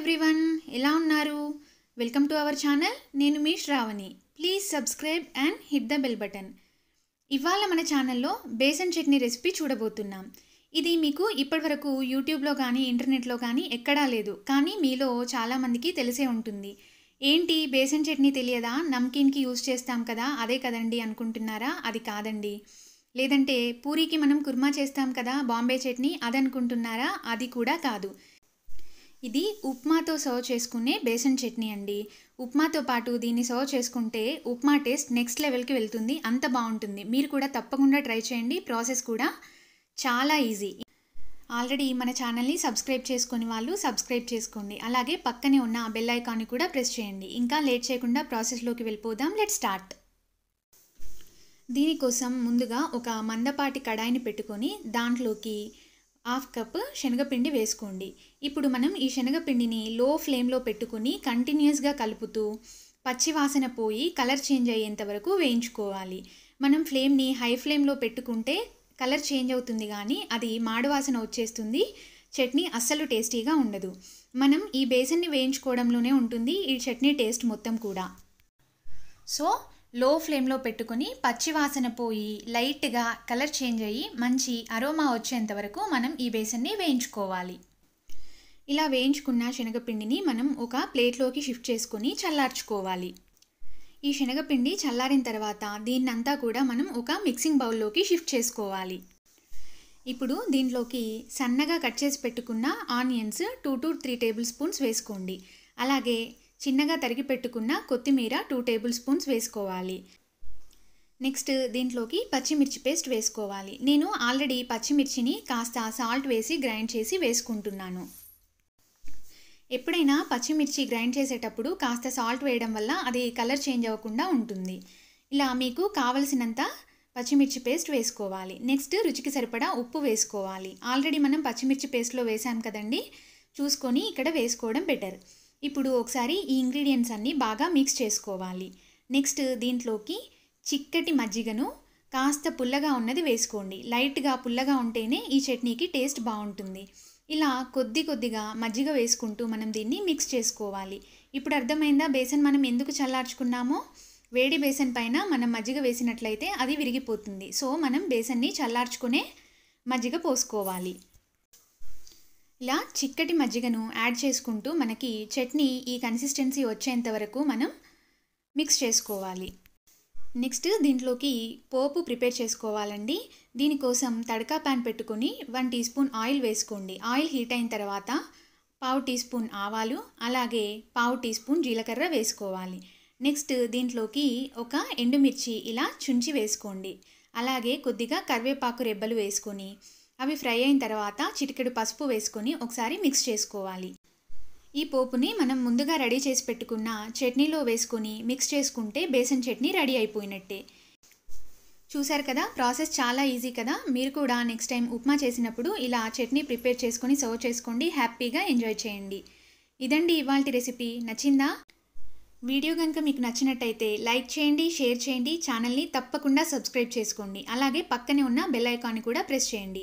everyone ఎలా ఉన్నారు welcome to our channel నేను మీ Shravani please subscribe and hit the bell button ఇవాళ మన ఛానల్లో బేసన్ చట్నీ రెసిపీ చూడబోతున్నాం ఇది మీకు ఇప్పటివరకు యూట్యూబ్లో కానీ ఇంటర్నెట్లో కానీ ఎక్కడా లేదు కానీ మీలో చాలామందికి తెలిసే ఉంటుంది ఏంటి బేసన్ చట్నీ తెలియదా నమ్కీన్కి యూజ్ చేస్తాం కదా అదే కదండి అనుకుంటున్నారా అది కాదండి లేదంటే పూరీకి మనం కుర్మా చేస్తాం కదా బాంబే చట్నీ అదనుకుంటున్నారా అది కూడా కాదు ఇది ఉప్మాతో సర్వ్ చేసుకునే బేసన్ చట్నీ అండి ఉప్మాతో పాటు దీన్ని సర్వ్ చేసుకుంటే ఉప్మా టేస్ట్ నెక్స్ట్ లెవెల్కి వెళ్తుంది అంత బాగుంటుంది మీరు కూడా తప్పకుండా ట్రై చేయండి ప్రాసెస్ కూడా చాలా ఈజీ ఆల్రెడీ మన ఛానల్ని సబ్స్క్రైబ్ చేసుకుని వాళ్ళు సబ్స్క్రైబ్ చేసుకోండి అలాగే పక్కనే ఉన్న ఆ బెల్ ఐకాన్ని కూడా ప్రెస్ చేయండి ఇంకా లేట్ చేయకుండా ప్రాసెస్లోకి వెళ్ళిపోదాం లెట్ స్టార్ట్ దీనికోసం ముందుగా ఒక మందపాటి కడాయిని పెట్టుకొని దాంట్లోకి హాఫ్ కప్ శనగపిండి వేసుకోండి ఇప్పుడు మనం ఈ శనగపిండిని లో ఫ్లేమ్లో పెట్టుకుని కంటిన్యూస్గా కలుపుతూ పచ్చివాసన పోయి కలర్ చేంజ్ అయ్యేంత వరకు వేయించుకోవాలి మనం ఫ్లేమ్ని హై ఫ్లేమ్లో పెట్టుకుంటే కలర్ చేంజ్ అవుతుంది కానీ అది మాడువాసన వచ్చేస్తుంది చట్నీ అస్సలు టేస్టీగా ఉండదు మనం ఈ బేసన్ని వేయించుకోవడంలోనే ఉంటుంది ఈ చట్నీ టేస్ట్ మొత్తం కూడా సో లో ఫ్లేమ్లో పెట్టుకుని పచ్చివాసన పోయి లైట్గా కలర్ చేంజ్ అయ్యి మంచి అరోమా వచ్చేంత వరకు మనం ఈ బేసన్ని వేయించుకోవాలి ఇలా వేయించుకున్న శనగపిండిని మనం ఒక ప్లేట్లోకి షిఫ్ట్ చేసుకుని చల్లార్చుకోవాలి ఈ శనగపిండి చల్లారిన తర్వాత దీన్నంతా కూడా మనం ఒక మిక్సింగ్ బౌల్లోకి షిఫ్ట్ చేసుకోవాలి ఇప్పుడు దీంట్లోకి సన్నగా కట్ చేసి పెట్టుకున్న onions two to three tablespoons వేసుకోండి అలాగే చిన్నగా తరిగి పెట్టుకున్న కొత్తిమీర టూ టేబుల్ స్పూన్స్ వేసుకోవాలి నెక్స్ట్ దీంట్లోకి పచ్చిమిర్చి పేస్ట్ వేసుకోవాలి నేను ఆల్రెడీ పచ్చిమిర్చిని కాస్త సాల్ట్ వేసి గ్రైండ్ చేసి వేసుకుంటున్నాను ఎప్పుడైనా పచ్చిమిర్చి గ్రైండ్ చేసేటప్పుడు కాస్త సాల్ట్ వేయడం వల్ల అది కలర్ చేంజ్ అవ్వకుండా ఉంటుంది ఇలా మీకు కావలసినంత పచ్చిమిర్చి పేస్ట్ వేసుకోవాలి నెక్స్ట్ రుచికి సరిపడా ఉప్పు వేసుకోవాలి ఆల్రెడీ మనం పచ్చిమిర్చి పేస్ట్లో వేసాం కదండి చూసుకొని ఇక్కడ వేసుకోవడం బెటర్ ఇప్పుడు ఒకసారి ఈ ఇంగ్రీడియంట్స్ అన్నీ బాగా మిక్స్ చేసుకోవాలి నెక్స్ట్ దీంట్లోకి చిక్కటి మజ్జిగను కాస్త పుల్లగా ఉన్నది వేసుకోండి లైట్గా పుల్లగా ఉంటేనే ఈ చట్నీకి టేస్ట్ బాగుంటుంది ఇలా కొద్ది కొద్దిగా మజ్జిగ వేసుకుంటూ మనం దీన్ని మిక్స్ చేసుకోవాలి ఇప్పుడు అర్థమైందా బేసన్ మనం ఎందుకు చల్లార్చుకున్నామో వేడి బేసన్ పైన మనం మజ్జిగ వేసినట్లయితే అది విరిగిపోతుంది సో మనం బేసన్ని చల్లార్చుకునే మజ్జిగ పోసుకోవాలి ఇలా చిక్కటి మజ్జిగను యాడ్ చేసుకుంటూ మనకి చట్నీ ఈ కన్సిస్టెన్సీ వచ్చేంత వరకు మనం మిక్స్ చేసుకోవాలి నెక్స్ట్ దీంట్లోకి పోపు ప్రిపేర్ చేసుకోవాలండి దీనికోసం తడకా ప్యాన్ పెట్టుకుని వన్ టీ స్పూన్ ఆయిల్ వేసుకోండి ఆయిల్ హీట్ అయిన తర్వాత పావు టీ స్పూన్ ఆవాలు అలాగే పావు టీ స్పూన్ జీలకర్ర వేసుకోవాలి నెక్స్ట్ దీంట్లోకి ఒక ఎండుమిర్చి ఇలా చుంచి వేసుకోండి అలాగే కొద్దిగా కరివేపాకు రెబ్బలు వేసుకొని అవి ఫ్రై అయిన తర్వాత చిటికెడు పసుపు వేసుకొని ఒకసారి మిక్స్ చేసుకోవాలి ఈ పోపుని మనం ముందుగా రెడీ చేసి పెట్టుకున్న చట్నీలో వేసుకొని మిక్స్ చేసుకుంటే బేసన్ చట్నీ రెడీ అయిపోయినట్టే చూశారు కదా ప్రాసెస్ చాలా ఈజీ కదా మీరు కూడా నెక్స్ట్ టైం ఉప్మా చేసినప్పుడు ఇలా చట్నీ ప్రిపేర్ చేసుకొని సర్వ్ చేసుకోండి హ్యాపీగా ఎంజాయ్ చేయండి ఇదండి ఇవాళ రెసిపీ నచ్చిందా వీడియో కనుక మీకు నచ్చినట్టయితే లైక్ చేయండి షేర్ చేయండి ఛానల్ని తప్పకుండా సబ్స్క్రైబ్ చేసుకోండి అలాగే పక్కనే ఉన్న బెల్ ఐకాన్ని కూడా ప్రెస్ చేయండి